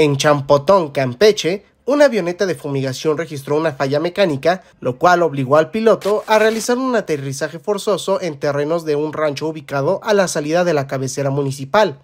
En Champotón, Campeche, una avioneta de fumigación registró una falla mecánica, lo cual obligó al piloto a realizar un aterrizaje forzoso en terrenos de un rancho ubicado a la salida de la cabecera municipal.